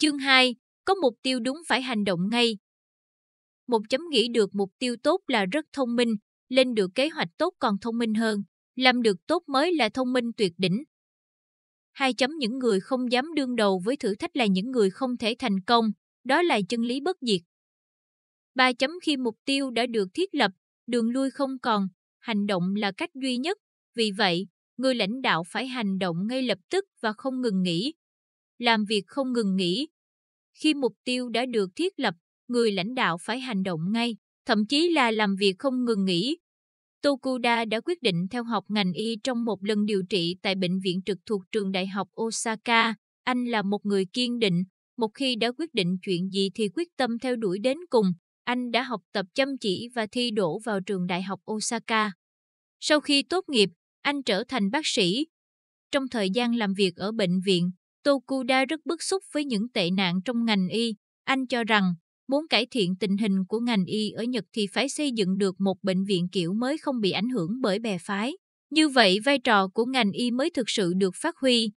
Chương 2. Có mục tiêu đúng phải hành động ngay. Một chấm nghĩ được mục tiêu tốt là rất thông minh, lên được kế hoạch tốt còn thông minh hơn, làm được tốt mới là thông minh tuyệt đỉnh. Hai chấm những người không dám đương đầu với thử thách là những người không thể thành công, đó là chân lý bất diệt. Ba chấm khi mục tiêu đã được thiết lập, đường lui không còn, hành động là cách duy nhất, vì vậy, người lãnh đạo phải hành động ngay lập tức và không ngừng nghỉ. Làm việc không ngừng nghỉ. Khi mục tiêu đã được thiết lập, người lãnh đạo phải hành động ngay, thậm chí là làm việc không ngừng nghỉ. Tokuda đã quyết định theo học ngành y trong một lần điều trị tại bệnh viện trực thuộc trường đại học Osaka. Anh là một người kiên định, một khi đã quyết định chuyện gì thì quyết tâm theo đuổi đến cùng. Anh đã học tập chăm chỉ và thi đỗ vào trường đại học Osaka. Sau khi tốt nghiệp, anh trở thành bác sĩ. Trong thời gian làm việc ở bệnh viện, Tokuda rất bức xúc với những tệ nạn trong ngành y. Anh cho rằng, muốn cải thiện tình hình của ngành y ở Nhật thì phải xây dựng được một bệnh viện kiểu mới không bị ảnh hưởng bởi bè phái. Như vậy, vai trò của ngành y mới thực sự được phát huy.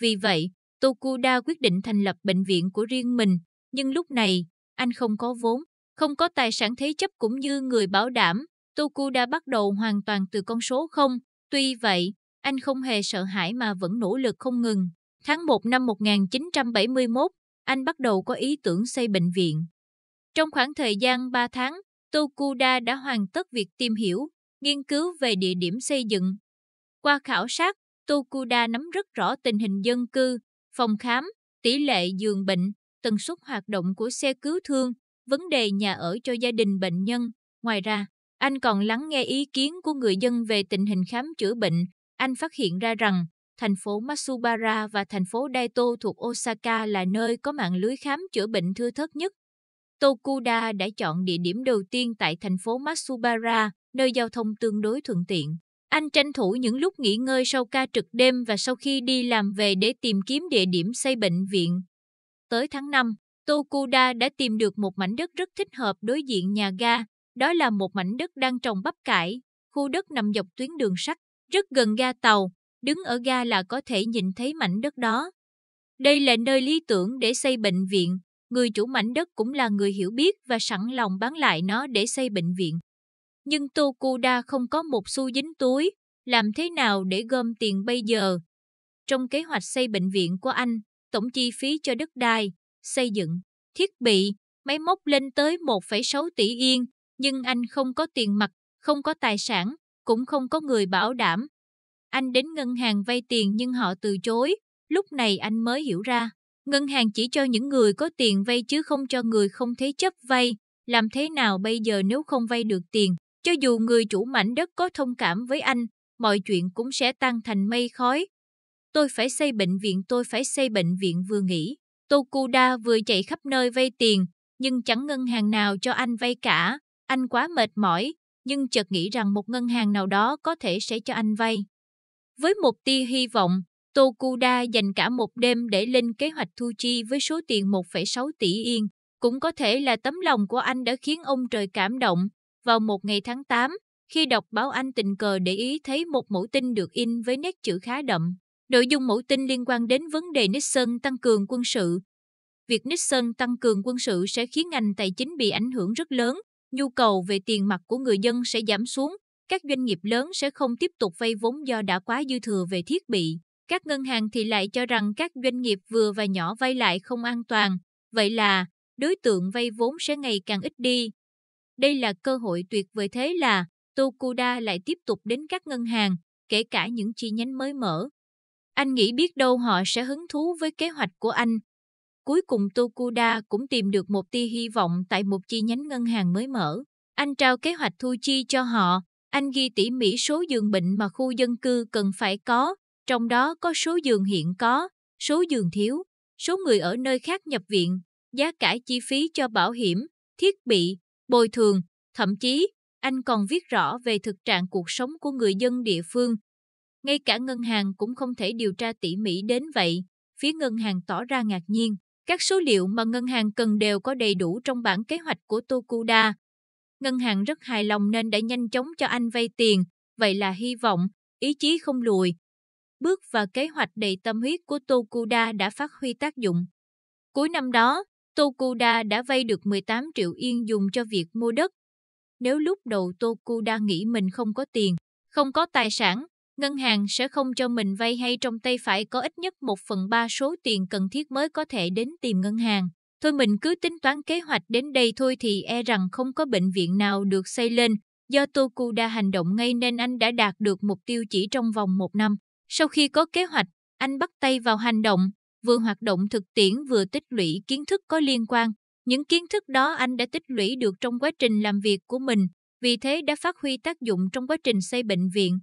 Vì vậy, Tokuda quyết định thành lập bệnh viện của riêng mình, nhưng lúc này, anh không có vốn, không có tài sản thế chấp cũng như người bảo đảm. Tokuda bắt đầu hoàn toàn từ con số không, Tuy vậy, anh không hề sợ hãi mà vẫn nỗ lực không ngừng. Tháng 1 năm 1971, anh bắt đầu có ý tưởng xây bệnh viện. Trong khoảng thời gian 3 tháng, Tokuda đã hoàn tất việc tìm hiểu, nghiên cứu về địa điểm xây dựng. Qua khảo sát, Tokuda nắm rất rõ tình hình dân cư, phòng khám, tỷ lệ giường bệnh, tần suất hoạt động của xe cứu thương, vấn đề nhà ở cho gia đình bệnh nhân. Ngoài ra, anh còn lắng nghe ý kiến của người dân về tình hình khám chữa bệnh. Anh phát hiện ra rằng, thành phố Matsubara và thành phố Daito thuộc Osaka là nơi có mạng lưới khám chữa bệnh thưa thớt nhất. Tokuda đã chọn địa điểm đầu tiên tại thành phố Matsubara, nơi giao thông tương đối thuận tiện. Anh tranh thủ những lúc nghỉ ngơi sau ca trực đêm và sau khi đi làm về để tìm kiếm địa điểm xây bệnh viện. Tới tháng 5, Tokuda đã tìm được một mảnh đất rất thích hợp đối diện nhà ga, đó là một mảnh đất đang trồng bắp cải, khu đất nằm dọc tuyến đường sắt, rất gần ga tàu, đứng ở ga là có thể nhìn thấy mảnh đất đó. Đây là nơi lý tưởng để xây bệnh viện, người chủ mảnh đất cũng là người hiểu biết và sẵn lòng bán lại nó để xây bệnh viện. Nhưng Tokuda không có một xu dính túi, làm thế nào để gom tiền bây giờ? Trong kế hoạch xây bệnh viện của anh, tổng chi phí cho đất đai, xây dựng, thiết bị, máy móc lên tới 1,6 tỷ yên, nhưng anh không có tiền mặt, không có tài sản, cũng không có người bảo đảm. Anh đến ngân hàng vay tiền nhưng họ từ chối, lúc này anh mới hiểu ra. Ngân hàng chỉ cho những người có tiền vay chứ không cho người không thế chấp vay. Làm thế nào bây giờ nếu không vay được tiền? Cho dù người chủ mảnh đất có thông cảm với anh, mọi chuyện cũng sẽ tan thành mây khói. Tôi phải xây bệnh viện, tôi phải xây bệnh viện vừa nghỉ. Tokuda vừa chạy khắp nơi vay tiền, nhưng chẳng ngân hàng nào cho anh vay cả. Anh quá mệt mỏi, nhưng chợt nghĩ rằng một ngân hàng nào đó có thể sẽ cho anh vay. Với một tia hy vọng, Tokuda dành cả một đêm để lên kế hoạch thu chi với số tiền 1,6 tỷ yên. Cũng có thể là tấm lòng của anh đã khiến ông trời cảm động. Vào một ngày tháng 8, khi đọc báo anh tình cờ để ý thấy một mẫu tin được in với nét chữ khá đậm. Nội dung mẫu tin liên quan đến vấn đề Nixon tăng cường quân sự. Việc Nixon tăng cường quân sự sẽ khiến ngành tài chính bị ảnh hưởng rất lớn, nhu cầu về tiền mặt của người dân sẽ giảm xuống, các doanh nghiệp lớn sẽ không tiếp tục vay vốn do đã quá dư thừa về thiết bị. Các ngân hàng thì lại cho rằng các doanh nghiệp vừa và nhỏ vay lại không an toàn, vậy là đối tượng vay vốn sẽ ngày càng ít đi. Đây là cơ hội tuyệt vời thế là Tokuda lại tiếp tục đến các ngân hàng, kể cả những chi nhánh mới mở. Anh nghĩ biết đâu họ sẽ hứng thú với kế hoạch của anh, Cuối cùng Tokuda cũng tìm được một tia hy vọng tại một chi nhánh ngân hàng mới mở. Anh trao kế hoạch thu chi cho họ, anh ghi tỉ mỉ số giường bệnh mà khu dân cư cần phải có, trong đó có số giường hiện có, số giường thiếu, số người ở nơi khác nhập viện, giá cả chi phí cho bảo hiểm, thiết bị, bồi thường, thậm chí anh còn viết rõ về thực trạng cuộc sống của người dân địa phương. Ngay cả ngân hàng cũng không thể điều tra tỉ mỉ đến vậy, phía ngân hàng tỏ ra ngạc nhiên. Các số liệu mà ngân hàng cần đều có đầy đủ trong bản kế hoạch của Tokuda. Ngân hàng rất hài lòng nên đã nhanh chóng cho anh vay tiền, vậy là hy vọng, ý chí không lùi. Bước và kế hoạch đầy tâm huyết của Tokuda đã phát huy tác dụng. Cuối năm đó, Tokuda đã vay được 18 triệu yên dùng cho việc mua đất. Nếu lúc đầu Tokuda nghĩ mình không có tiền, không có tài sản, ngân hàng sẽ không cho mình vay hay trong tay phải có ít nhất một phần ba số tiền cần thiết mới có thể đến tìm ngân hàng. Thôi mình cứ tính toán kế hoạch đến đây thôi thì e rằng không có bệnh viện nào được xây lên. Do Tokuda hành động ngay nên anh đã đạt được mục tiêu chỉ trong vòng một năm. Sau khi có kế hoạch, anh bắt tay vào hành động, vừa hoạt động thực tiễn vừa tích lũy kiến thức có liên quan. Những kiến thức đó anh đã tích lũy được trong quá trình làm việc của mình, vì thế đã phát huy tác dụng trong quá trình xây bệnh viện.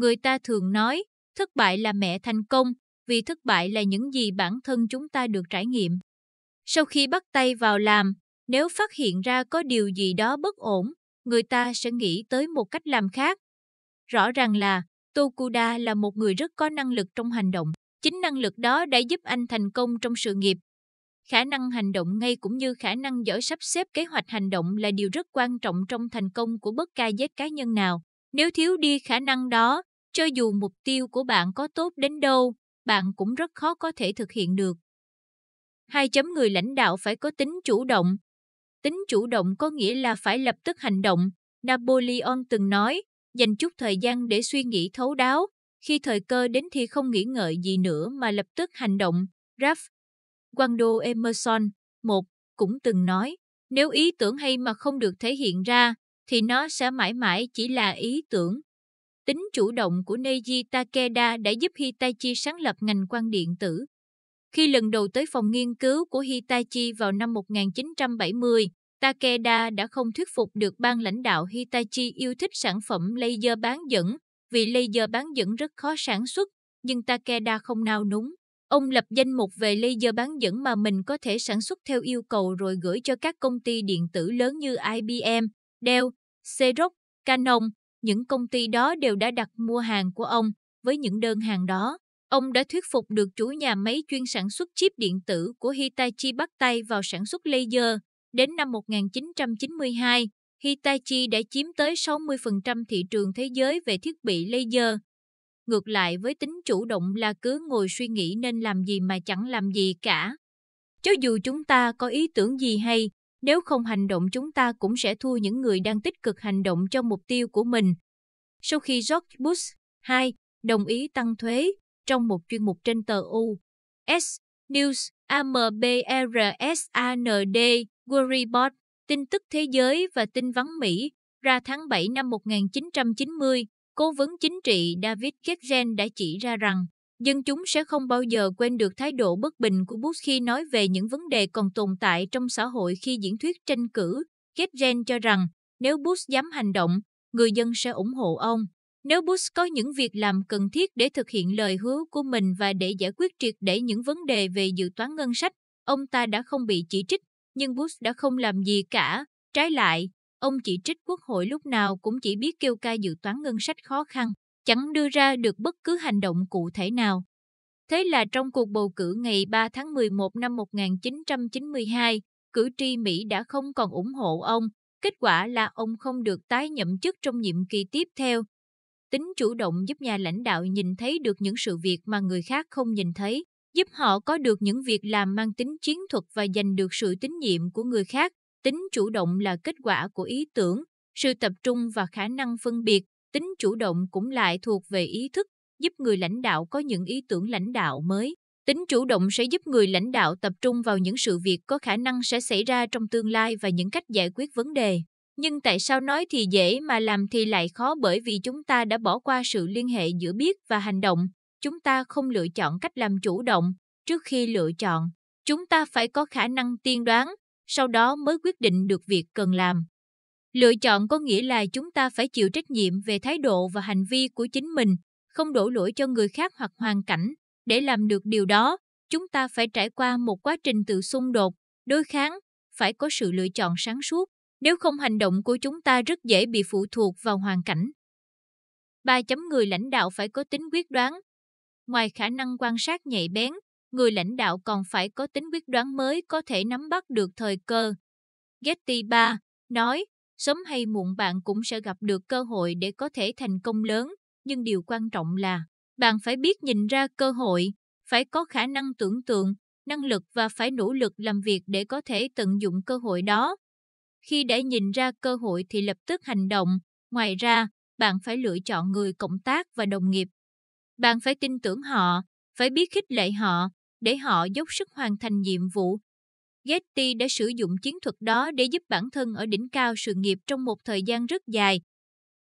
Người ta thường nói, thất bại là mẹ thành công, vì thất bại là những gì bản thân chúng ta được trải nghiệm. Sau khi bắt tay vào làm, nếu phát hiện ra có điều gì đó bất ổn, người ta sẽ nghĩ tới một cách làm khác. Rõ ràng là Tokuda là một người rất có năng lực trong hành động. Chính năng lực đó đã giúp anh thành công trong sự nghiệp. Khả năng hành động ngay cũng như khả năng giỏi sắp xếp kế hoạch hành động là điều rất quan trọng trong thành công của bất ca giới cá nhân nào. Nếu thiếu đi khả năng đó, cho dù mục tiêu của bạn có tốt đến đâu, bạn cũng rất khó có thể thực hiện được. Hai chấm người lãnh đạo phải có tính chủ động. Tính chủ động có nghĩa là phải lập tức hành động. Napoleon từng nói, dành chút thời gian để suy nghĩ thấu đáo, khi thời cơ đến thì không nghĩ ngợi gì nữa mà lập tức hành động. Ralph Waldo Emerson, một, cũng từng nói, nếu ý tưởng hay mà không được thể hiện ra, thì nó sẽ mãi mãi chỉ là ý tưởng. Tính chủ động của Neiji Takeda đã giúp Hitachi sáng lập ngành quang điện tử. Khi lần đầu tới phòng nghiên cứu của Hitachi vào năm 1970, Takeda đã không thuyết phục được ban lãnh đạo Hitachi yêu thích sản phẩm laser bán dẫn, vì laser bán dẫn rất khó sản xuất, nhưng Takeda không nao núng. Ông lập danh mục về laser bán dẫn mà mình có thể sản xuất theo yêu cầu rồi gửi cho các công ty điện tử lớn như IBM, Dell, Xerox, Canon, những công ty đó đều đã đặt mua hàng của ông. Với những đơn hàng đó, ông đã thuyết phục được chủ nhà máy chuyên sản xuất chip điện tử của Hitachi bắt tay vào sản xuất laser. Đến năm 1992, Hitachi đã chiếm tới 60% thị trường thế giới về thiết bị laser. Ngược lại với tính chủ động là cứ ngồi suy nghĩ nên làm gì mà chẳng làm gì cả. Cho dù chúng ta có ý tưởng gì hay, nếu không hành động chúng ta cũng sẽ thua những người đang tích cực hành động cho mục tiêu của mình. Sau khi George Bush 2 đồng ý tăng thuế trong một chuyên mục trên tờ U. S. News AMBRSAND Worrybot, tin tức thế giới và tin vắn Mỹ ra tháng 7 năm 1990, cố vấn chính trị David Kegel đã chỉ ra rằng dân chúng sẽ không bao giờ quên được thái độ bất bình của Bush khi nói về những vấn đề còn tồn tại trong xã hội khi diễn thuyết tranh cử. Ketren cho rằng, nếu Bush dám hành động, người dân sẽ ủng hộ ông. Nếu Bush có những việc làm cần thiết để thực hiện lời hứa của mình và để giải quyết triệt để những vấn đề về dự toán ngân sách, ông ta đã không bị chỉ trích, nhưng Bush đã không làm gì cả. Trái lại, ông chỉ trích quốc hội lúc nào cũng chỉ biết kêu ca dự toán ngân sách khó khăn chẳng đưa ra được bất cứ hành động cụ thể nào. Thế là trong cuộc bầu cử ngày 3 tháng 11 năm 1992, cử tri Mỹ đã không còn ủng hộ ông, kết quả là ông không được tái nhậm chức trong nhiệm kỳ tiếp theo. Tính chủ động giúp nhà lãnh đạo nhìn thấy được những sự việc mà người khác không nhìn thấy, giúp họ có được những việc làm mang tính chiến thuật và giành được sự tín nhiệm của người khác. Tính chủ động là kết quả của ý tưởng, sự tập trung và khả năng phân biệt, Tính chủ động cũng lại thuộc về ý thức, giúp người lãnh đạo có những ý tưởng lãnh đạo mới. Tính chủ động sẽ giúp người lãnh đạo tập trung vào những sự việc có khả năng sẽ xảy ra trong tương lai và những cách giải quyết vấn đề. Nhưng tại sao nói thì dễ mà làm thì lại khó bởi vì chúng ta đã bỏ qua sự liên hệ giữa biết và hành động. Chúng ta không lựa chọn cách làm chủ động. Trước khi lựa chọn, chúng ta phải có khả năng tiên đoán, sau đó mới quyết định được việc cần làm. Lựa chọn có nghĩa là chúng ta phải chịu trách nhiệm về thái độ và hành vi của chính mình, không đổ lỗi cho người khác hoặc hoàn cảnh. Để làm được điều đó, chúng ta phải trải qua một quá trình tự xung đột, đối kháng, phải có sự lựa chọn sáng suốt, nếu không hành động của chúng ta rất dễ bị phụ thuộc vào hoàn cảnh. Ba chấm Người lãnh đạo phải có tính quyết đoán. Ngoài khả năng quan sát nhạy bén, người lãnh đạo còn phải có tính quyết đoán mới có thể nắm bắt được thời cơ. Getty ba nói, sớm hay muộn bạn cũng sẽ gặp được cơ hội để có thể thành công lớn, nhưng điều quan trọng là bạn phải biết nhìn ra cơ hội, phải có khả năng tưởng tượng, năng lực và phải nỗ lực làm việc để có thể tận dụng cơ hội đó. Khi đã nhìn ra cơ hội thì lập tức hành động, ngoài ra, bạn phải lựa chọn người cộng tác và đồng nghiệp. Bạn phải tin tưởng họ, phải biết khích lệ họ, để họ dốc sức hoàn thành nhiệm vụ Getty đã sử dụng chiến thuật đó để giúp bản thân ở đỉnh cao sự nghiệp trong một thời gian rất dài.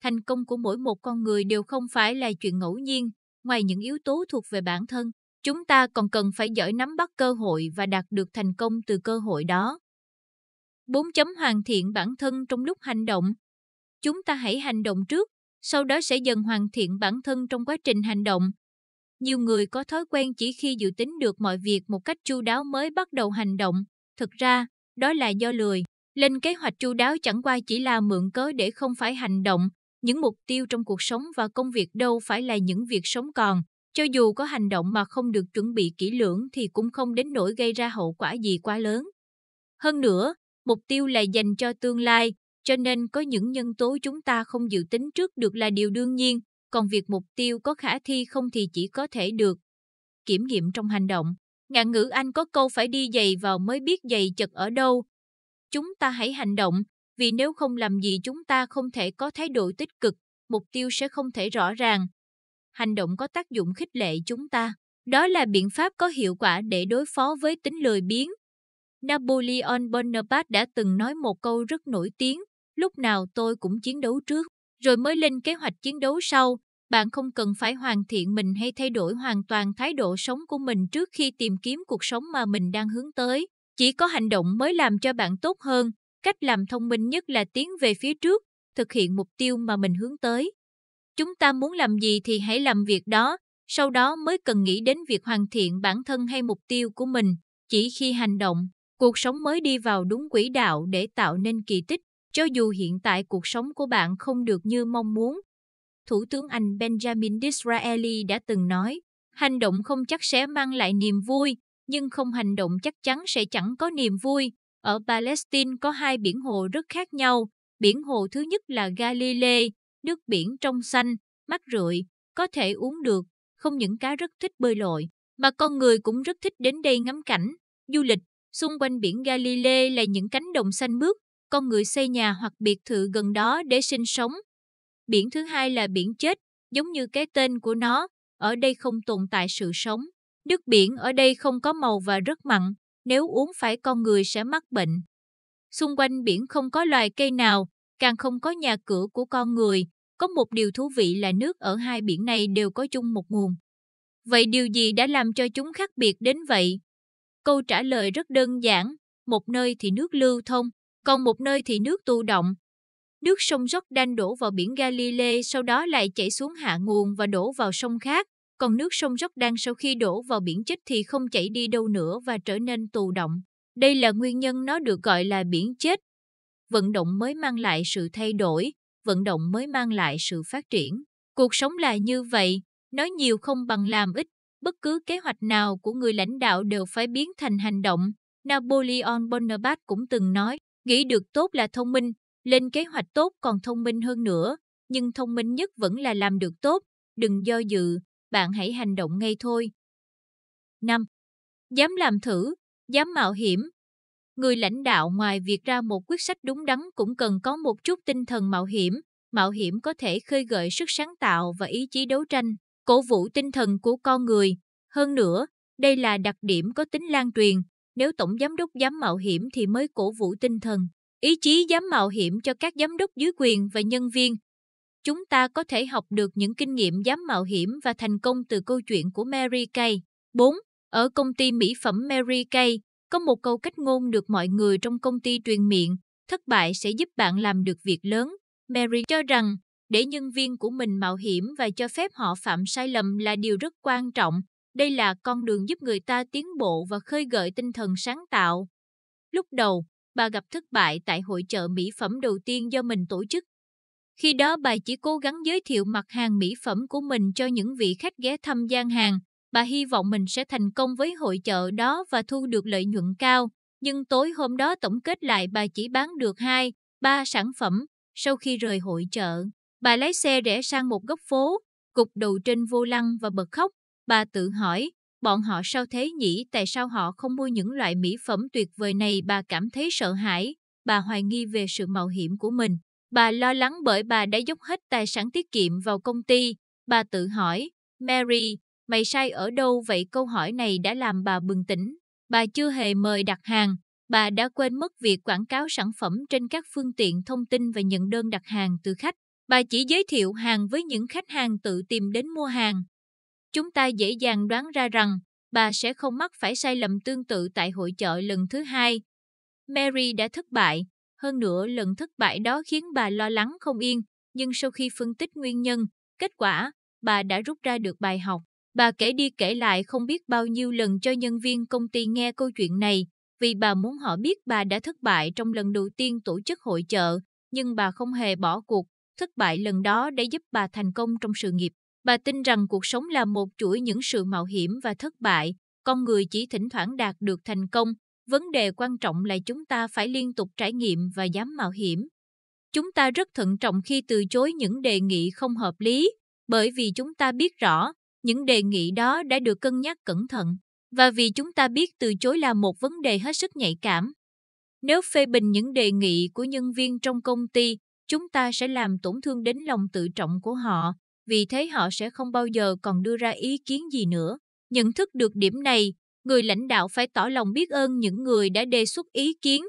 Thành công của mỗi một con người đều không phải là chuyện ngẫu nhiên, ngoài những yếu tố thuộc về bản thân, chúng ta còn cần phải giỏi nắm bắt cơ hội và đạt được thành công từ cơ hội đó. 4. Chấm Hoàn thiện bản thân trong lúc hành động. Chúng ta hãy hành động trước, sau đó sẽ dần hoàn thiện bản thân trong quá trình hành động. Nhiều người có thói quen chỉ khi dự tính được mọi việc một cách chu đáo mới bắt đầu hành động, Thực ra, đó là do lười. Lên kế hoạch chu đáo chẳng qua chỉ là mượn cớ để không phải hành động. Những mục tiêu trong cuộc sống và công việc đâu phải là những việc sống còn. Cho dù có hành động mà không được chuẩn bị kỹ lưỡng thì cũng không đến nỗi gây ra hậu quả gì quá lớn. Hơn nữa, mục tiêu là dành cho tương lai, cho nên có những nhân tố chúng ta không dự tính trước được là điều đương nhiên, còn việc mục tiêu có khả thi không thì chỉ có thể được kiểm nghiệm trong hành động. Ngạn ngữ Anh có câu phải đi giày vào mới biết giày chật ở đâu. Chúng ta hãy hành động, vì nếu không làm gì chúng ta không thể có thái độ tích cực, mục tiêu sẽ không thể rõ ràng. Hành động có tác dụng khích lệ chúng ta. Đó là biện pháp có hiệu quả để đối phó với tính lười biếng. Napoleon Bonaparte đã từng nói một câu rất nổi tiếng, lúc nào tôi cũng chiến đấu trước, rồi mới lên kế hoạch chiến đấu sau, bạn không cần phải hoàn thiện mình hay thay đổi hoàn toàn thái độ sống của mình trước khi tìm kiếm cuộc sống mà mình đang hướng tới chỉ có hành động mới làm cho bạn tốt hơn cách làm thông minh nhất là tiến về phía trước thực hiện mục tiêu mà mình hướng tới chúng ta muốn làm gì thì hãy làm việc đó sau đó mới cần nghĩ đến việc hoàn thiện bản thân hay mục tiêu của mình chỉ khi hành động cuộc sống mới đi vào đúng quỹ đạo để tạo nên kỳ tích cho dù hiện tại cuộc sống của bạn không được như mong muốn Thủ tướng Anh Benjamin Disraeli đã từng nói, hành động không chắc sẽ mang lại niềm vui, nhưng không hành động chắc chắn sẽ chẳng có niềm vui. Ở Palestine có hai biển hồ rất khác nhau. Biển hồ thứ nhất là Galilee, nước biển trong xanh, mát rượi, có thể uống được, không những cá rất thích bơi lội, mà con người cũng rất thích đến đây ngắm cảnh, du lịch. Xung quanh biển Galilee là những cánh đồng xanh mướt, con người xây nhà hoặc biệt thự gần đó để sinh sống. Biển thứ hai là biển chết, giống như cái tên của nó, ở đây không tồn tại sự sống. Nước biển ở đây không có màu và rất mặn, nếu uống phải con người sẽ mắc bệnh. Xung quanh biển không có loài cây nào, càng không có nhà cửa của con người. Có một điều thú vị là nước ở hai biển này đều có chung một nguồn. Vậy điều gì đã làm cho chúng khác biệt đến vậy? Câu trả lời rất đơn giản, một nơi thì nước lưu thông, còn một nơi thì nước tu động, Nước sông Jordan đổ vào biển Galilee sau đó lại chảy xuống hạ nguồn và đổ vào sông khác, còn nước sông Jordan sau khi đổ vào biển chết thì không chảy đi đâu nữa và trở nên tù động. Đây là nguyên nhân nó được gọi là biển chết. Vận động mới mang lại sự thay đổi, vận động mới mang lại sự phát triển. Cuộc sống là như vậy, nói nhiều không bằng làm ít, bất cứ kế hoạch nào của người lãnh đạo đều phải biến thành hành động. Napoleon Bonaparte cũng từng nói, nghĩ được tốt là thông minh, lên kế hoạch tốt còn thông minh hơn nữa, nhưng thông minh nhất vẫn là làm được tốt, đừng do dự, bạn hãy hành động ngay thôi. 5. Dám làm thử, dám mạo hiểm. Người lãnh đạo ngoài việc ra một quyết sách đúng đắn cũng cần có một chút tinh thần mạo hiểm. Mạo hiểm có thể khơi gợi sức sáng tạo và ý chí đấu tranh, cổ vũ tinh thần của con người. Hơn nữa, đây là đặc điểm có tính lan truyền. Nếu tổng giám đốc dám mạo hiểm thì mới cổ vũ tinh thần ý chí dám mạo hiểm cho các giám đốc dưới quyền và nhân viên. Chúng ta có thể học được những kinh nghiệm dám mạo hiểm và thành công từ câu chuyện của Mary Kay. 4. Ở công ty mỹ phẩm Mary Kay, có một câu cách ngôn được mọi người trong công ty truyền miệng, thất bại sẽ giúp bạn làm được việc lớn. Mary cho rằng, để nhân viên của mình mạo hiểm và cho phép họ phạm sai lầm là điều rất quan trọng. Đây là con đường giúp người ta tiến bộ và khơi gợi tinh thần sáng tạo. Lúc đầu, bà gặp thất bại tại hội chợ mỹ phẩm đầu tiên do mình tổ chức. Khi đó bà chỉ cố gắng giới thiệu mặt hàng mỹ phẩm của mình cho những vị khách ghé thăm gian hàng. Bà hy vọng mình sẽ thành công với hội chợ đó và thu được lợi nhuận cao. Nhưng tối hôm đó tổng kết lại bà chỉ bán được 2, 3 sản phẩm. Sau khi rời hội chợ, bà lái xe rẽ sang một góc phố, gục đầu trên vô lăng và bật khóc. Bà tự hỏi, bọn họ sao thế nhỉ, tại sao họ không mua những loại mỹ phẩm tuyệt vời này bà cảm thấy sợ hãi, bà hoài nghi về sự mạo hiểm của mình. Bà lo lắng bởi bà đã dốc hết tài sản tiết kiệm vào công ty. Bà tự hỏi, Mary, mày sai ở đâu vậy câu hỏi này đã làm bà bừng tỉnh. Bà chưa hề mời đặt hàng, bà đã quên mất việc quảng cáo sản phẩm trên các phương tiện thông tin và nhận đơn đặt hàng từ khách. Bà chỉ giới thiệu hàng với những khách hàng tự tìm đến mua hàng chúng ta dễ dàng đoán ra rằng bà sẽ không mắc phải sai lầm tương tự tại hội chợ lần thứ hai. Mary đã thất bại, hơn nữa lần thất bại đó khiến bà lo lắng không yên, nhưng sau khi phân tích nguyên nhân, kết quả, bà đã rút ra được bài học. Bà kể đi kể lại không biết bao nhiêu lần cho nhân viên công ty nghe câu chuyện này, vì bà muốn họ biết bà đã thất bại trong lần đầu tiên tổ chức hội chợ, nhưng bà không hề bỏ cuộc. Thất bại lần đó đã giúp bà thành công trong sự nghiệp. Bà tin rằng cuộc sống là một chuỗi những sự mạo hiểm và thất bại, con người chỉ thỉnh thoảng đạt được thành công, vấn đề quan trọng là chúng ta phải liên tục trải nghiệm và dám mạo hiểm. Chúng ta rất thận trọng khi từ chối những đề nghị không hợp lý, bởi vì chúng ta biết rõ những đề nghị đó đã được cân nhắc cẩn thận và vì chúng ta biết từ chối là một vấn đề hết sức nhạy cảm. Nếu phê bình những đề nghị của nhân viên trong công ty, chúng ta sẽ làm tổn thương đến lòng tự trọng của họ vì thế họ sẽ không bao giờ còn đưa ra ý kiến gì nữa. Nhận thức được điểm này, người lãnh đạo phải tỏ lòng biết ơn những người đã đề xuất ý kiến.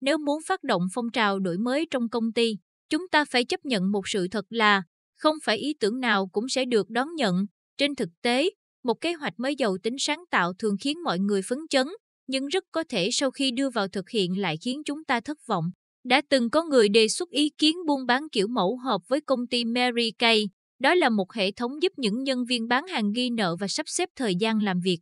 Nếu muốn phát động phong trào đổi mới trong công ty, chúng ta phải chấp nhận một sự thật là không phải ý tưởng nào cũng sẽ được đón nhận. Trên thực tế, một kế hoạch mới giàu tính sáng tạo thường khiến mọi người phấn chấn, nhưng rất có thể sau khi đưa vào thực hiện lại khiến chúng ta thất vọng. Đã từng có người đề xuất ý kiến buôn bán kiểu mẫu hợp với công ty Mary Kay, đó là một hệ thống giúp những nhân viên bán hàng ghi nợ và sắp xếp thời gian làm việc.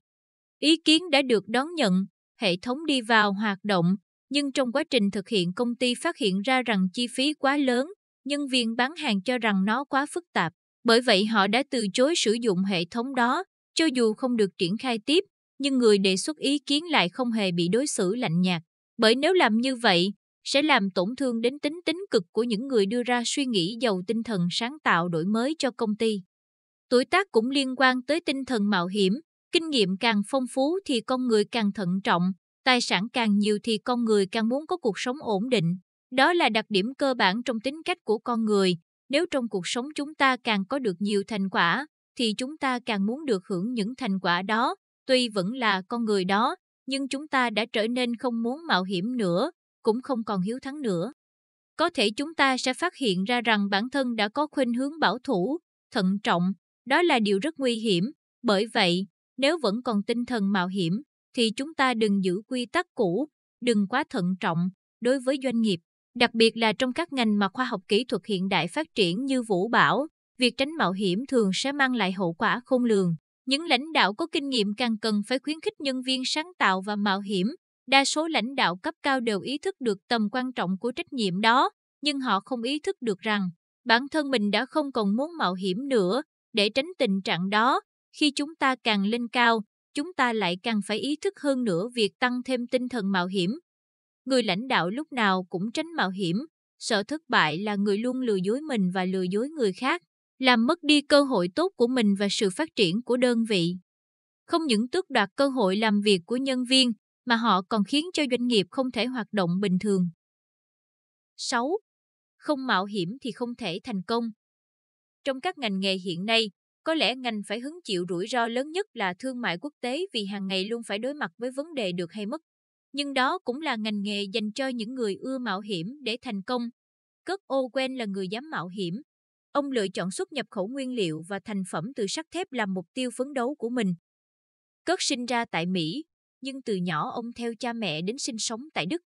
Ý kiến đã được đón nhận, hệ thống đi vào hoạt động, nhưng trong quá trình thực hiện công ty phát hiện ra rằng chi phí quá lớn, nhân viên bán hàng cho rằng nó quá phức tạp. Bởi vậy họ đã từ chối sử dụng hệ thống đó, cho dù không được triển khai tiếp, nhưng người đề xuất ý kiến lại không hề bị đối xử lạnh nhạt. Bởi nếu làm như vậy, sẽ làm tổn thương đến tính tính cực của những người đưa ra suy nghĩ giàu tinh thần sáng tạo đổi mới cho công ty. Tuổi tác cũng liên quan tới tinh thần mạo hiểm, kinh nghiệm càng phong phú thì con người càng thận trọng, tài sản càng nhiều thì con người càng muốn có cuộc sống ổn định. Đó là đặc điểm cơ bản trong tính cách của con người. Nếu trong cuộc sống chúng ta càng có được nhiều thành quả, thì chúng ta càng muốn được hưởng những thành quả đó. Tuy vẫn là con người đó, nhưng chúng ta đã trở nên không muốn mạo hiểm nữa, cũng không còn hiếu thắng nữa. Có thể chúng ta sẽ phát hiện ra rằng bản thân đã có khuynh hướng bảo thủ, thận trọng, đó là điều rất nguy hiểm. Bởi vậy, nếu vẫn còn tinh thần mạo hiểm, thì chúng ta đừng giữ quy tắc cũ, đừng quá thận trọng đối với doanh nghiệp, đặc biệt là trong các ngành mà khoa học kỹ thuật hiện đại phát triển như vũ bảo, việc tránh mạo hiểm thường sẽ mang lại hậu quả khôn lường. Những lãnh đạo có kinh nghiệm càng cần phải khuyến khích nhân viên sáng tạo và mạo hiểm, đa số lãnh đạo cấp cao đều ý thức được tầm quan trọng của trách nhiệm đó, nhưng họ không ý thức được rằng bản thân mình đã không còn muốn mạo hiểm nữa để tránh tình trạng đó. Khi chúng ta càng lên cao, chúng ta lại càng phải ý thức hơn nữa việc tăng thêm tinh thần mạo hiểm. Người lãnh đạo lúc nào cũng tránh mạo hiểm, sợ thất bại là người luôn lừa dối mình và lừa dối người khác, làm mất đi cơ hội tốt của mình và sự phát triển của đơn vị. Không những tước đoạt cơ hội làm việc của nhân viên, mà họ còn khiến cho doanh nghiệp không thể hoạt động bình thường. 6. Không mạo hiểm thì không thể thành công. Trong các ngành nghề hiện nay, có lẽ ngành phải hứng chịu rủi ro lớn nhất là thương mại quốc tế vì hàng ngày luôn phải đối mặt với vấn đề được hay mất. Nhưng đó cũng là ngành nghề dành cho những người ưa mạo hiểm để thành công. Kurt Owen là người dám mạo hiểm. Ông lựa chọn xuất nhập khẩu nguyên liệu và thành phẩm từ sắt thép làm mục tiêu phấn đấu của mình. Kurt sinh ra tại Mỹ, nhưng từ nhỏ ông theo cha mẹ đến sinh sống tại Đức.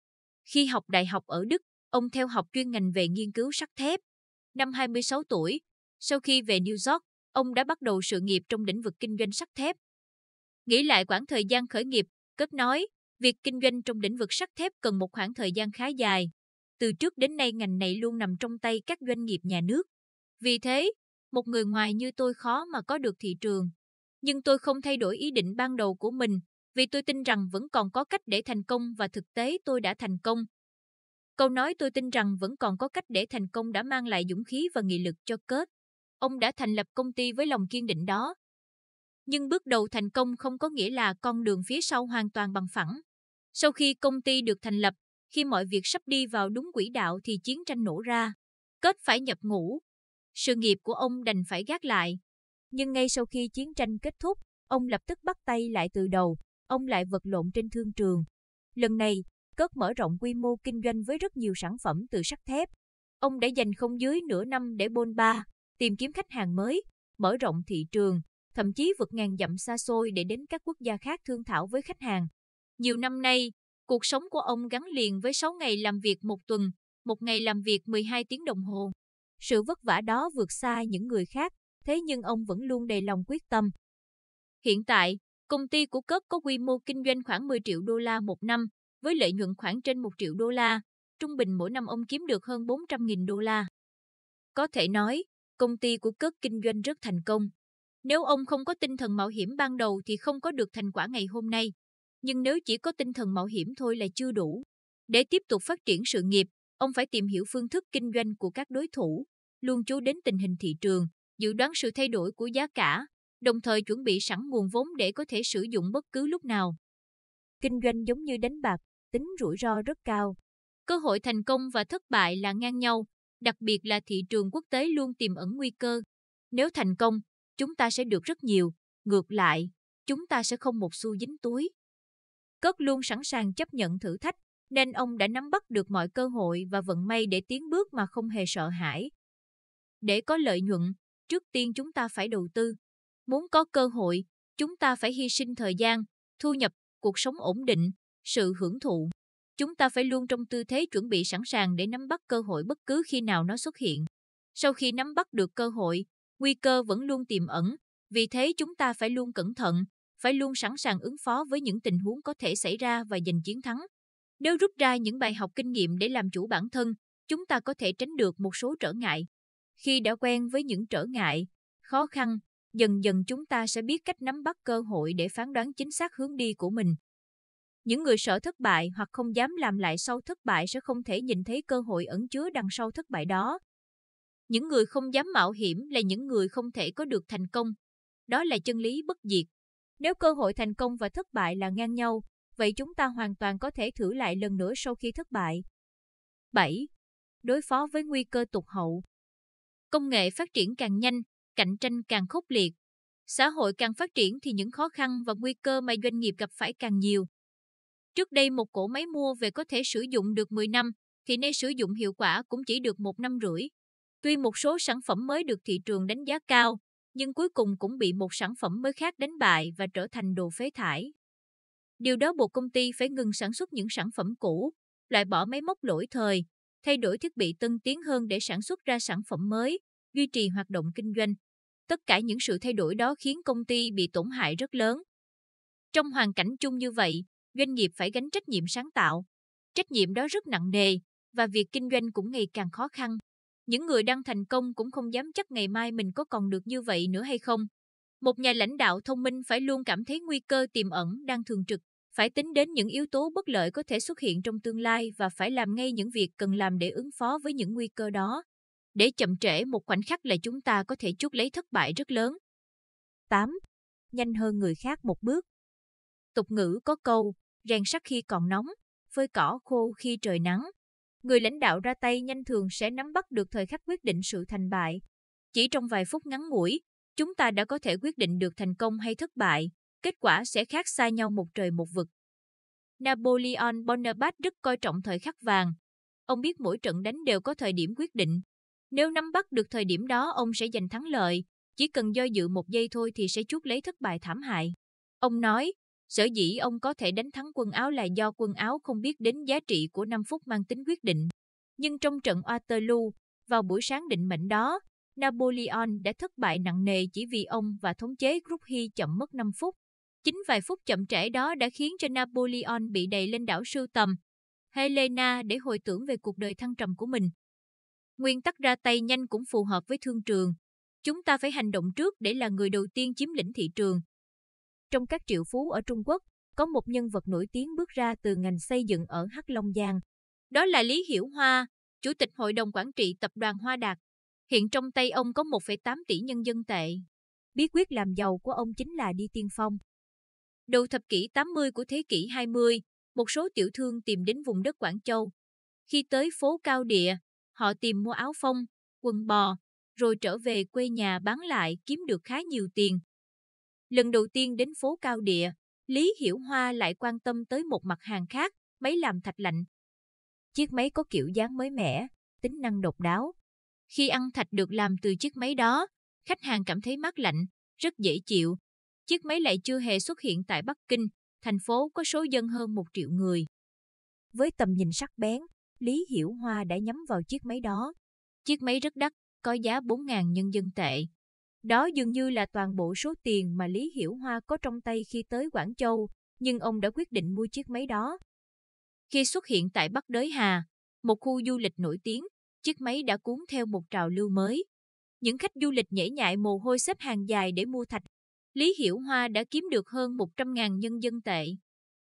Khi học đại học ở Đức, ông theo học chuyên ngành về nghiên cứu sắt thép. Năm 26 tuổi, sau khi về New York, ông đã bắt đầu sự nghiệp trong lĩnh vực kinh doanh sắt thép. Nghĩ lại quãng thời gian khởi nghiệp, Cất nói, việc kinh doanh trong lĩnh vực sắt thép cần một khoảng thời gian khá dài. Từ trước đến nay ngành này luôn nằm trong tay các doanh nghiệp nhà nước. Vì thế, một người ngoài như tôi khó mà có được thị trường. Nhưng tôi không thay đổi ý định ban đầu của mình, vì tôi tin rằng vẫn còn có cách để thành công và thực tế tôi đã thành công. Câu nói tôi tin rằng vẫn còn có cách để thành công đã mang lại dũng khí và nghị lực cho Kurt. Ông đã thành lập công ty với lòng kiên định đó. Nhưng bước đầu thành công không có nghĩa là con đường phía sau hoàn toàn bằng phẳng. Sau khi công ty được thành lập, khi mọi việc sắp đi vào đúng quỹ đạo thì chiến tranh nổ ra. Kết phải nhập ngũ. Sự nghiệp của ông đành phải gác lại. Nhưng ngay sau khi chiến tranh kết thúc, ông lập tức bắt tay lại từ đầu, ông lại vật lộn trên thương trường. Lần này, cất mở rộng quy mô kinh doanh với rất nhiều sản phẩm từ sắt thép. Ông đã dành không dưới nửa năm để bôn ba, tìm kiếm khách hàng mới, mở rộng thị trường, thậm chí vượt ngàn dặm xa xôi để đến các quốc gia khác thương thảo với khách hàng. Nhiều năm nay, cuộc sống của ông gắn liền với 6 ngày làm việc một tuần, một ngày làm việc 12 tiếng đồng hồ. Sự vất vả đó vượt xa những người khác, thế nhưng ông vẫn luôn đầy lòng quyết tâm. Hiện tại, Công ty của Cớp có quy mô kinh doanh khoảng 10 triệu đô la một năm, với lợi nhuận khoảng trên 1 triệu đô la, trung bình mỗi năm ông kiếm được hơn 400.000 đô la. Có thể nói, công ty của Cớp kinh doanh rất thành công. Nếu ông không có tinh thần mạo hiểm ban đầu thì không có được thành quả ngày hôm nay. Nhưng nếu chỉ có tinh thần mạo hiểm thôi là chưa đủ. Để tiếp tục phát triển sự nghiệp, ông phải tìm hiểu phương thức kinh doanh của các đối thủ, luôn chú đến tình hình thị trường, dự đoán sự thay đổi của giá cả, đồng thời chuẩn bị sẵn nguồn vốn để có thể sử dụng bất cứ lúc nào. Kinh doanh giống như đánh bạc, tính rủi ro rất cao. Cơ hội thành công và thất bại là ngang nhau, đặc biệt là thị trường quốc tế luôn tiềm ẩn nguy cơ. Nếu thành công, chúng ta sẽ được rất nhiều, ngược lại, chúng ta sẽ không một xu dính túi. Cất luôn sẵn sàng chấp nhận thử thách, nên ông đã nắm bắt được mọi cơ hội và vận may để tiến bước mà không hề sợ hãi. Để có lợi nhuận, trước tiên chúng ta phải đầu tư, Muốn có cơ hội, chúng ta phải hy sinh thời gian, thu nhập, cuộc sống ổn định, sự hưởng thụ. Chúng ta phải luôn trong tư thế chuẩn bị sẵn sàng để nắm bắt cơ hội bất cứ khi nào nó xuất hiện. Sau khi nắm bắt được cơ hội, nguy cơ vẫn luôn tiềm ẩn, vì thế chúng ta phải luôn cẩn thận, phải luôn sẵn sàng ứng phó với những tình huống có thể xảy ra và giành chiến thắng. Nếu rút ra những bài học kinh nghiệm để làm chủ bản thân, chúng ta có thể tránh được một số trở ngại. Khi đã quen với những trở ngại, khó khăn, dần dần chúng ta sẽ biết cách nắm bắt cơ hội để phán đoán chính xác hướng đi của mình. Những người sợ thất bại hoặc không dám làm lại sau thất bại sẽ không thể nhìn thấy cơ hội ẩn chứa đằng sau thất bại đó. Những người không dám mạo hiểm là những người không thể có được thành công. Đó là chân lý bất diệt. Nếu cơ hội thành công và thất bại là ngang nhau, vậy chúng ta hoàn toàn có thể thử lại lần nữa sau khi thất bại. 7. Đối phó với nguy cơ tụt hậu Công nghệ phát triển càng nhanh, cạnh tranh càng khốc liệt. Xã hội càng phát triển thì những khó khăn và nguy cơ mà doanh nghiệp gặp phải càng nhiều. Trước đây một cổ máy mua về có thể sử dụng được 10 năm, thì nay sử dụng hiệu quả cũng chỉ được một năm rưỡi. Tuy một số sản phẩm mới được thị trường đánh giá cao, nhưng cuối cùng cũng bị một sản phẩm mới khác đánh bại và trở thành đồ phế thải. Điều đó buộc công ty phải ngừng sản xuất những sản phẩm cũ, loại bỏ máy móc lỗi thời, thay đổi thiết bị tân tiến hơn để sản xuất ra sản phẩm mới, duy trì hoạt động kinh doanh. Tất cả những sự thay đổi đó khiến công ty bị tổn hại rất lớn. Trong hoàn cảnh chung như vậy, doanh nghiệp phải gánh trách nhiệm sáng tạo. Trách nhiệm đó rất nặng nề và việc kinh doanh cũng ngày càng khó khăn. Những người đang thành công cũng không dám chắc ngày mai mình có còn được như vậy nữa hay không. Một nhà lãnh đạo thông minh phải luôn cảm thấy nguy cơ tiềm ẩn đang thường trực, phải tính đến những yếu tố bất lợi có thể xuất hiện trong tương lai và phải làm ngay những việc cần làm để ứng phó với những nguy cơ đó. Để chậm trễ một khoảnh khắc là chúng ta có thể chuốc lấy thất bại rất lớn. 8. Nhanh hơn người khác một bước. Tục ngữ có câu, rèn sắt khi còn nóng, phơi cỏ khô khi trời nắng. Người lãnh đạo ra tay nhanh thường sẽ nắm bắt được thời khắc quyết định sự thành bại. Chỉ trong vài phút ngắn ngủi, chúng ta đã có thể quyết định được thành công hay thất bại, kết quả sẽ khác xa nhau một trời một vực. Napoleon Bonaparte rất coi trọng thời khắc vàng. Ông biết mỗi trận đánh đều có thời điểm quyết định, nếu nắm bắt được thời điểm đó ông sẽ giành thắng lợi, chỉ cần do dự một giây thôi thì sẽ chuốc lấy thất bại thảm hại. Ông nói, sở dĩ ông có thể đánh thắng quân áo là do quân áo không biết đến giá trị của 5 phút mang tính quyết định. Nhưng trong trận Waterloo, vào buổi sáng định mệnh đó, Napoleon đã thất bại nặng nề chỉ vì ông và thống chế Grouchy chậm mất 5 phút. Chính vài phút chậm trễ đó đã khiến cho Napoleon bị đẩy lên đảo sưu tầm. Helena để hồi tưởng về cuộc đời thăng trầm của mình. Nguyên tắc ra tay nhanh cũng phù hợp với thương trường. Chúng ta phải hành động trước để là người đầu tiên chiếm lĩnh thị trường. Trong các triệu phú ở Trung Quốc, có một nhân vật nổi tiếng bước ra từ ngành xây dựng ở Hắc Long Giang. Đó là Lý Hiểu Hoa, Chủ tịch Hội đồng Quản trị Tập đoàn Hoa Đạt. Hiện trong tay ông có 1,8 tỷ nhân dân tệ. Bí quyết làm giàu của ông chính là đi tiên phong. Đầu thập kỷ 80 của thế kỷ 20, một số tiểu thương tìm đến vùng đất Quảng Châu. Khi tới phố Cao Địa, Họ tìm mua áo phông, quần bò, rồi trở về quê nhà bán lại kiếm được khá nhiều tiền. Lần đầu tiên đến phố Cao Địa, Lý Hiểu Hoa lại quan tâm tới một mặt hàng khác, máy làm thạch lạnh. Chiếc máy có kiểu dáng mới mẻ, tính năng độc đáo. Khi ăn thạch được làm từ chiếc máy đó, khách hàng cảm thấy mát lạnh, rất dễ chịu. Chiếc máy lại chưa hề xuất hiện tại Bắc Kinh, thành phố có số dân hơn một triệu người. Với tầm nhìn sắc bén, Lý Hiểu Hoa đã nhắm vào chiếc máy đó. Chiếc máy rất đắt, có giá 4.000 nhân dân tệ. Đó dường như là toàn bộ số tiền mà Lý Hiểu Hoa có trong tay khi tới Quảng Châu, nhưng ông đã quyết định mua chiếc máy đó. Khi xuất hiện tại Bắc Đới Hà, một khu du lịch nổi tiếng, chiếc máy đã cuốn theo một trào lưu mới. Những khách du lịch nhễ nhại mồ hôi xếp hàng dài để mua thạch. Lý Hiểu Hoa đã kiếm được hơn 100.000 nhân dân tệ.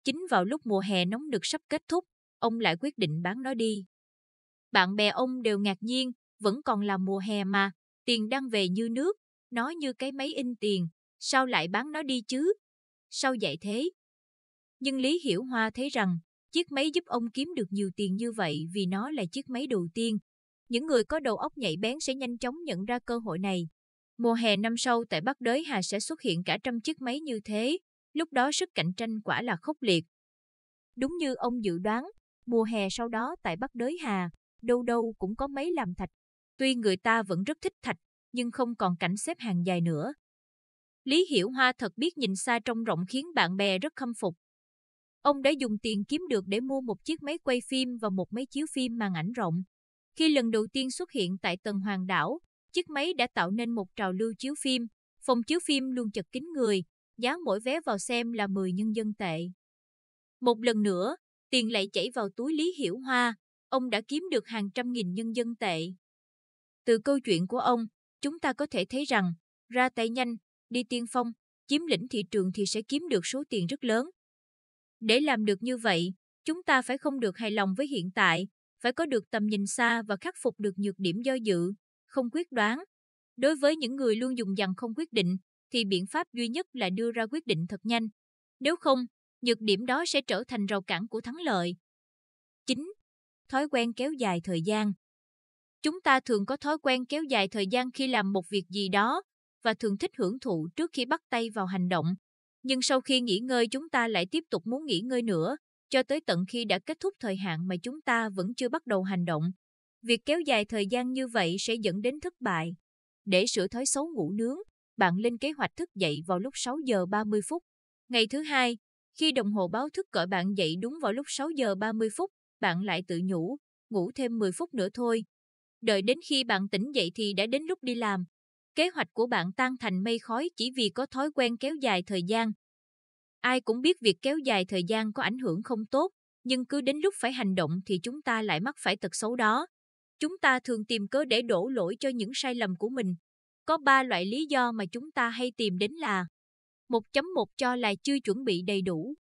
Chính vào lúc mùa hè nóng được sắp kết thúc, ông lại quyết định bán nó đi. Bạn bè ông đều ngạc nhiên, vẫn còn là mùa hè mà, tiền đang về như nước, nó như cái máy in tiền, sao lại bán nó đi chứ? Sao vậy thế? Nhưng Lý Hiểu Hoa thấy rằng, chiếc máy giúp ông kiếm được nhiều tiền như vậy vì nó là chiếc máy đầu tiên. Những người có đầu óc nhạy bén sẽ nhanh chóng nhận ra cơ hội này. Mùa hè năm sau tại Bắc Đới Hà sẽ xuất hiện cả trăm chiếc máy như thế, lúc đó sức cạnh tranh quả là khốc liệt. Đúng như ông dự đoán, Mùa hè sau đó tại Bắc Đới Hà, đâu đâu cũng có mấy làm thạch. Tuy người ta vẫn rất thích thạch, nhưng không còn cảnh xếp hàng dài nữa. Lý Hiểu Hoa thật biết nhìn xa trông rộng khiến bạn bè rất khâm phục. Ông đã dùng tiền kiếm được để mua một chiếc máy quay phim và một máy chiếu phim màn ảnh rộng. Khi lần đầu tiên xuất hiện tại Tần Hoàng Đảo, chiếc máy đã tạo nên một trào lưu chiếu phim. Phòng chiếu phim luôn chật kín người, giá mỗi vé vào xem là 10 nhân dân tệ. Một lần nữa, tiền lại chảy vào túi Lý Hiểu Hoa, ông đã kiếm được hàng trăm nghìn nhân dân tệ. Từ câu chuyện của ông, chúng ta có thể thấy rằng, ra tay nhanh, đi tiên phong, chiếm lĩnh thị trường thì sẽ kiếm được số tiền rất lớn. Để làm được như vậy, chúng ta phải không được hài lòng với hiện tại, phải có được tầm nhìn xa và khắc phục được nhược điểm do dự, không quyết đoán. Đối với những người luôn dùng dằn không quyết định, thì biện pháp duy nhất là đưa ra quyết định thật nhanh. Nếu không, nhược điểm đó sẽ trở thành rào cản của thắng lợi. 9. Thói quen kéo dài thời gian Chúng ta thường có thói quen kéo dài thời gian khi làm một việc gì đó và thường thích hưởng thụ trước khi bắt tay vào hành động. Nhưng sau khi nghỉ ngơi chúng ta lại tiếp tục muốn nghỉ ngơi nữa, cho tới tận khi đã kết thúc thời hạn mà chúng ta vẫn chưa bắt đầu hành động. Việc kéo dài thời gian như vậy sẽ dẫn đến thất bại. Để sửa thói xấu ngủ nướng, bạn lên kế hoạch thức dậy vào lúc 6 giờ 30 phút. Ngày thứ hai, khi đồng hồ báo thức gọi bạn dậy đúng vào lúc 6 giờ 30 phút, bạn lại tự nhủ, ngủ thêm 10 phút nữa thôi. Đợi đến khi bạn tỉnh dậy thì đã đến lúc đi làm. Kế hoạch của bạn tan thành mây khói chỉ vì có thói quen kéo dài thời gian. Ai cũng biết việc kéo dài thời gian có ảnh hưởng không tốt, nhưng cứ đến lúc phải hành động thì chúng ta lại mắc phải tật xấu đó. Chúng ta thường tìm cớ để đổ lỗi cho những sai lầm của mình. Có ba loại lý do mà chúng ta hay tìm đến là 1.1 cho là chưa chuẩn bị đầy đủ.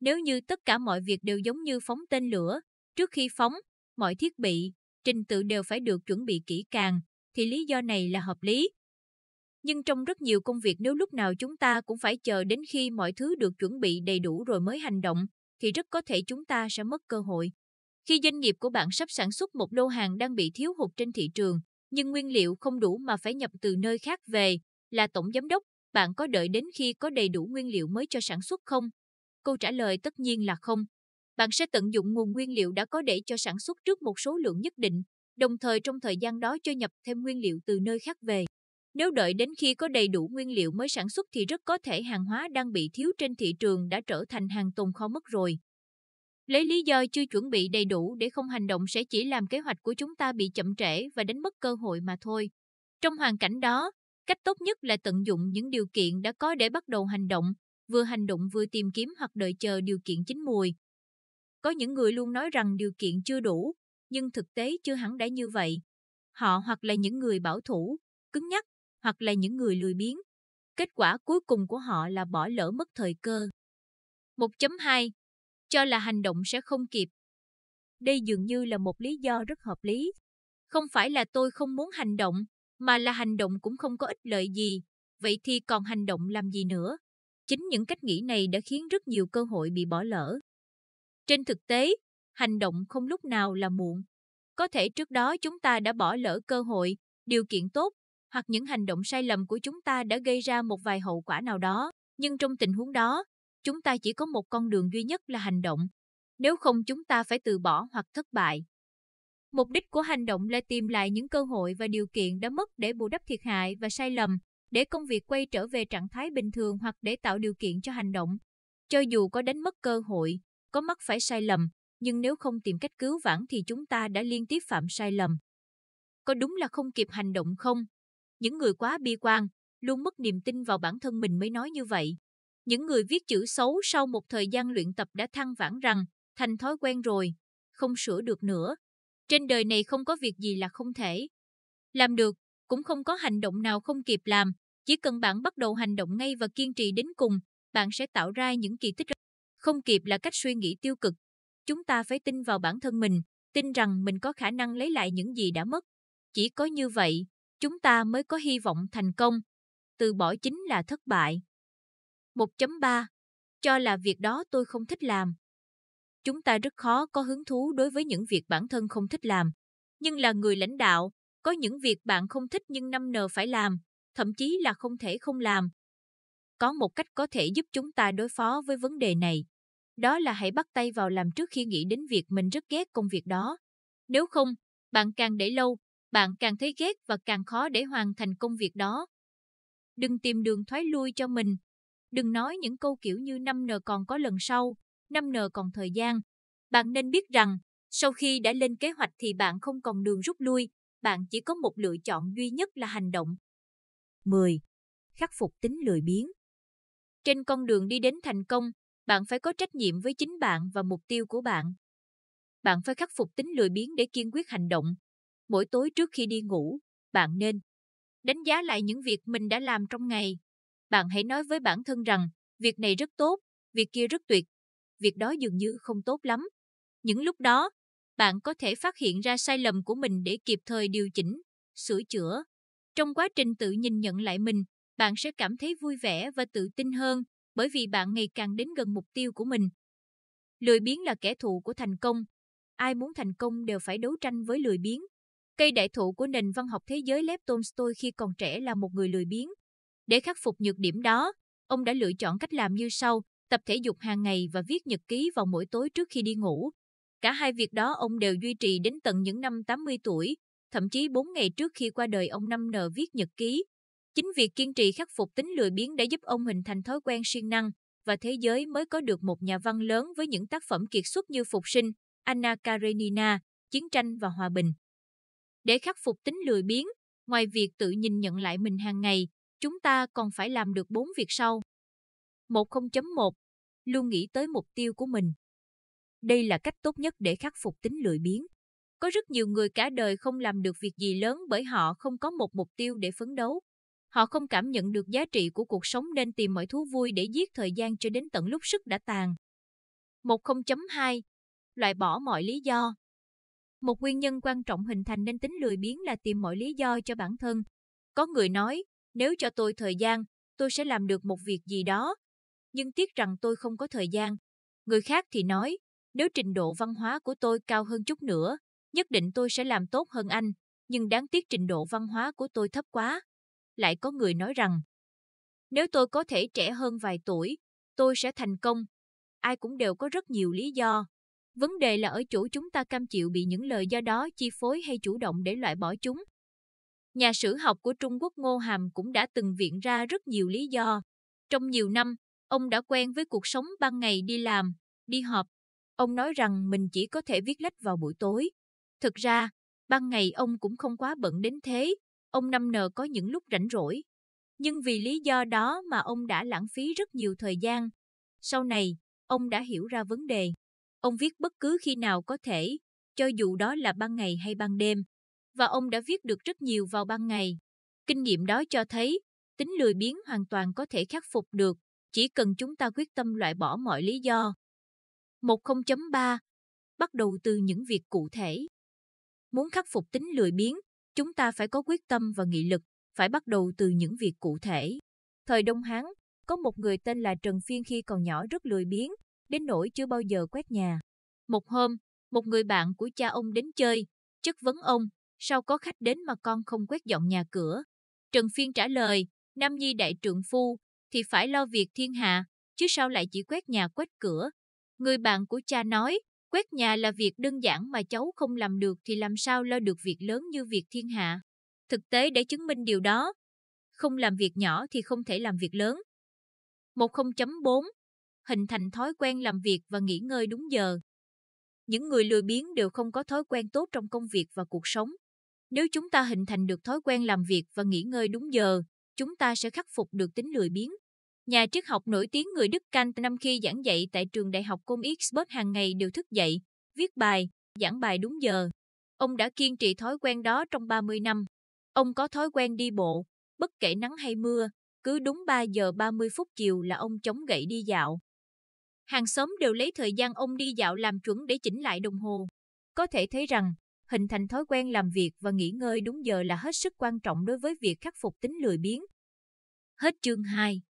Nếu như tất cả mọi việc đều giống như phóng tên lửa, trước khi phóng, mọi thiết bị, trình tự đều phải được chuẩn bị kỹ càng, thì lý do này là hợp lý. Nhưng trong rất nhiều công việc nếu lúc nào chúng ta cũng phải chờ đến khi mọi thứ được chuẩn bị đầy đủ rồi mới hành động, thì rất có thể chúng ta sẽ mất cơ hội. Khi doanh nghiệp của bạn sắp sản xuất một lô hàng đang bị thiếu hụt trên thị trường, nhưng nguyên liệu không đủ mà phải nhập từ nơi khác về, là tổng giám đốc bạn có đợi đến khi có đầy đủ nguyên liệu mới cho sản xuất không? Câu trả lời tất nhiên là không. Bạn sẽ tận dụng nguồn nguyên liệu đã có để cho sản xuất trước một số lượng nhất định, đồng thời trong thời gian đó cho nhập thêm nguyên liệu từ nơi khác về. Nếu đợi đến khi có đầy đủ nguyên liệu mới sản xuất thì rất có thể hàng hóa đang bị thiếu trên thị trường đã trở thành hàng tồn kho mất rồi. Lấy lý do chưa chuẩn bị đầy đủ để không hành động sẽ chỉ làm kế hoạch của chúng ta bị chậm trễ và đánh mất cơ hội mà thôi. Trong hoàn cảnh đó, Cách tốt nhất là tận dụng những điều kiện đã có để bắt đầu hành động, vừa hành động vừa tìm kiếm hoặc đợi chờ điều kiện chín mùi. Có những người luôn nói rằng điều kiện chưa đủ, nhưng thực tế chưa hẳn đã như vậy. Họ hoặc là những người bảo thủ, cứng nhắc, hoặc là những người lười biếng. Kết quả cuối cùng của họ là bỏ lỡ mất thời cơ. 1.2. Cho là hành động sẽ không kịp. Đây dường như là một lý do rất hợp lý. Không phải là tôi không muốn hành động, mà là hành động cũng không có ích lợi gì, vậy thì còn hành động làm gì nữa? Chính những cách nghĩ này đã khiến rất nhiều cơ hội bị bỏ lỡ. Trên thực tế, hành động không lúc nào là muộn. Có thể trước đó chúng ta đã bỏ lỡ cơ hội, điều kiện tốt, hoặc những hành động sai lầm của chúng ta đã gây ra một vài hậu quả nào đó, nhưng trong tình huống đó, chúng ta chỉ có một con đường duy nhất là hành động. Nếu không chúng ta phải từ bỏ hoặc thất bại. Mục đích của hành động là tìm lại những cơ hội và điều kiện đã mất để bù đắp thiệt hại và sai lầm, để công việc quay trở về trạng thái bình thường hoặc để tạo điều kiện cho hành động. Cho dù có đánh mất cơ hội, có mắc phải sai lầm, nhưng nếu không tìm cách cứu vãn thì chúng ta đã liên tiếp phạm sai lầm. Có đúng là không kịp hành động không? Những người quá bi quan, luôn mất niềm tin vào bản thân mình mới nói như vậy. Những người viết chữ xấu sau một thời gian luyện tập đã thăng vãn rằng thành thói quen rồi, không sửa được nữa, trên đời này không có việc gì là không thể. Làm được, cũng không có hành động nào không kịp làm, chỉ cần bạn bắt đầu hành động ngay và kiên trì đến cùng, bạn sẽ tạo ra những kỳ tích. Không kịp là cách suy nghĩ tiêu cực. Chúng ta phải tin vào bản thân mình, tin rằng mình có khả năng lấy lại những gì đã mất. Chỉ có như vậy, chúng ta mới có hy vọng thành công. Từ bỏ chính là thất bại. 1.3. Cho là việc đó tôi không thích làm, chúng ta rất khó có hứng thú đối với những việc bản thân không thích làm. Nhưng là người lãnh đạo, có những việc bạn không thích nhưng năm n phải làm, thậm chí là không thể không làm. Có một cách có thể giúp chúng ta đối phó với vấn đề này. Đó là hãy bắt tay vào làm trước khi nghĩ đến việc mình rất ghét công việc đó. Nếu không, bạn càng để lâu, bạn càng thấy ghét và càng khó để hoàn thành công việc đó. Đừng tìm đường thoái lui cho mình. Đừng nói những câu kiểu như năm n còn có lần sau, năm n còn thời gian. Bạn nên biết rằng, sau khi đã lên kế hoạch thì bạn không còn đường rút lui, bạn chỉ có một lựa chọn duy nhất là hành động. 10. Khắc phục tính lười biếng. Trên con đường đi đến thành công, bạn phải có trách nhiệm với chính bạn và mục tiêu của bạn. Bạn phải khắc phục tính lười biếng để kiên quyết hành động. Mỗi tối trước khi đi ngủ, bạn nên đánh giá lại những việc mình đã làm trong ngày. Bạn hãy nói với bản thân rằng, việc này rất tốt, việc kia rất tuyệt, việc đó dường như không tốt lắm. Những lúc đó, bạn có thể phát hiện ra sai lầm của mình để kịp thời điều chỉnh, sửa chữa. Trong quá trình tự nhìn nhận lại mình, bạn sẽ cảm thấy vui vẻ và tự tin hơn bởi vì bạn ngày càng đến gần mục tiêu của mình. Lười biếng là kẻ thù của thành công. Ai muốn thành công đều phải đấu tranh với lười biếng. Cây đại thụ của nền văn học thế giới Lev Tolstoy khi còn trẻ là một người lười biếng. Để khắc phục nhược điểm đó, ông đã lựa chọn cách làm như sau, tập thể dục hàng ngày và viết nhật ký vào mỗi tối trước khi đi ngủ. Cả hai việc đó ông đều duy trì đến tận những năm 80 tuổi, thậm chí 4 ngày trước khi qua đời ông năm nờ viết nhật ký. Chính việc kiên trì khắc phục tính lười biếng đã giúp ông hình thành thói quen siêng năng và thế giới mới có được một nhà văn lớn với những tác phẩm kiệt xuất như Phục sinh, Anna Karenina, Chiến tranh và Hòa bình. Để khắc phục tính lười biếng, ngoài việc tự nhìn nhận lại mình hàng ngày, chúng ta còn phải làm được bốn việc sau. 10.1 Luôn nghĩ tới mục tiêu của mình. Đây là cách tốt nhất để khắc phục tính lười biếng. Có rất nhiều người cả đời không làm được việc gì lớn bởi họ không có một mục tiêu để phấn đấu. Họ không cảm nhận được giá trị của cuộc sống nên tìm mọi thú vui để giết thời gian cho đến tận lúc sức đã tàn. 10.2 Loại bỏ mọi lý do Một nguyên nhân quan trọng hình thành nên tính lười biếng là tìm mọi lý do cho bản thân. Có người nói, nếu cho tôi thời gian, tôi sẽ làm được một việc gì đó, nhưng tiếc rằng tôi không có thời gian. Người khác thì nói, nếu trình độ văn hóa của tôi cao hơn chút nữa, nhất định tôi sẽ làm tốt hơn anh, nhưng đáng tiếc trình độ văn hóa của tôi thấp quá. Lại có người nói rằng, nếu tôi có thể trẻ hơn vài tuổi, tôi sẽ thành công. Ai cũng đều có rất nhiều lý do. Vấn đề là ở chỗ chúng ta cam chịu bị những lời do đó chi phối hay chủ động để loại bỏ chúng. Nhà sử học của Trung Quốc Ngô Hàm cũng đã từng viện ra rất nhiều lý do. Trong nhiều năm, Ông đã quen với cuộc sống ban ngày đi làm, đi họp. Ông nói rằng mình chỉ có thể viết lách vào buổi tối. Thực ra, ban ngày ông cũng không quá bận đến thế, ông năm nờ có những lúc rảnh rỗi. Nhưng vì lý do đó mà ông đã lãng phí rất nhiều thời gian. Sau này, ông đã hiểu ra vấn đề. Ông viết bất cứ khi nào có thể, cho dù đó là ban ngày hay ban đêm. Và ông đã viết được rất nhiều vào ban ngày. Kinh nghiệm đó cho thấy, tính lười biếng hoàn toàn có thể khắc phục được. Chỉ cần chúng ta quyết tâm loại bỏ mọi lý do. 1 3 Bắt đầu từ những việc cụ thể. Muốn khắc phục tính lười biếng, chúng ta phải có quyết tâm và nghị lực, phải bắt đầu từ những việc cụ thể. Thời Đông Hán, có một người tên là Trần Phiên khi còn nhỏ rất lười biếng, đến nỗi chưa bao giờ quét nhà. Một hôm, một người bạn của cha ông đến chơi, chất vấn ông, sao có khách đến mà con không quét dọn nhà cửa? Trần Phiên trả lời, Nam Nhi đại trượng phu, thì phải lo việc thiên hạ, chứ sao lại chỉ quét nhà quét cửa. Người bạn của cha nói, quét nhà là việc đơn giản mà cháu không làm được thì làm sao lo được việc lớn như việc thiên hạ. Thực tế để chứng minh điều đó, không làm việc nhỏ thì không thể làm việc lớn. 10.4 Hình thành thói quen làm việc và nghỉ ngơi đúng giờ. Những người lười biếng đều không có thói quen tốt trong công việc và cuộc sống. Nếu chúng ta hình thành được thói quen làm việc và nghỉ ngơi đúng giờ, chúng ta sẽ khắc phục được tính lười biếng. Nhà triết học nổi tiếng người Đức Kant năm khi giảng dạy tại trường đại học Công Ixbert hàng ngày đều thức dậy, viết bài, giảng bài đúng giờ. Ông đã kiên trì thói quen đó trong 30 năm. Ông có thói quen đi bộ, bất kể nắng hay mưa, cứ đúng 3 giờ 30 phút chiều là ông chống gậy đi dạo. Hàng xóm đều lấy thời gian ông đi dạo làm chuẩn để chỉnh lại đồng hồ. Có thể thấy rằng, hình thành thói quen làm việc và nghỉ ngơi đúng giờ là hết sức quan trọng đối với việc khắc phục tính lười biếng. Hết chương 2